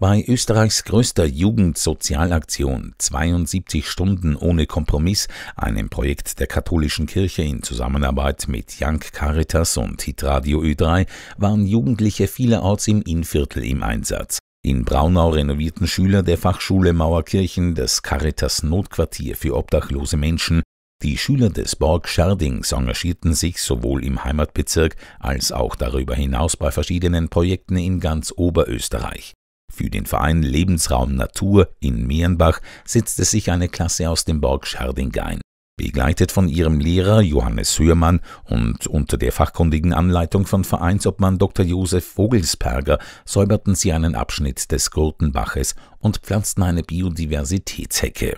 Bei Österreichs größter Jugendsozialaktion 72 Stunden ohne Kompromiss, einem Projekt der katholischen Kirche in Zusammenarbeit mit Young Caritas und Hitradio Ö3, waren Jugendliche vielerorts im Innviertel im Einsatz. In Braunau renovierten Schüler der Fachschule Mauerkirchen das Caritas Notquartier für obdachlose Menschen. Die Schüler des Borg Scherdings engagierten sich sowohl im Heimatbezirk als auch darüber hinaus bei verschiedenen Projekten in ganz Oberösterreich. Für den Verein Lebensraum Natur in Mehrenbach setzte sich eine Klasse aus dem Borg Scherding ein. Begleitet von ihrem Lehrer Johannes Hörmann und unter der fachkundigen Anleitung von Vereinsobmann Dr. Josef Vogelsperger säuberten sie einen Abschnitt des Gurtenbaches und pflanzten eine Biodiversitätshecke.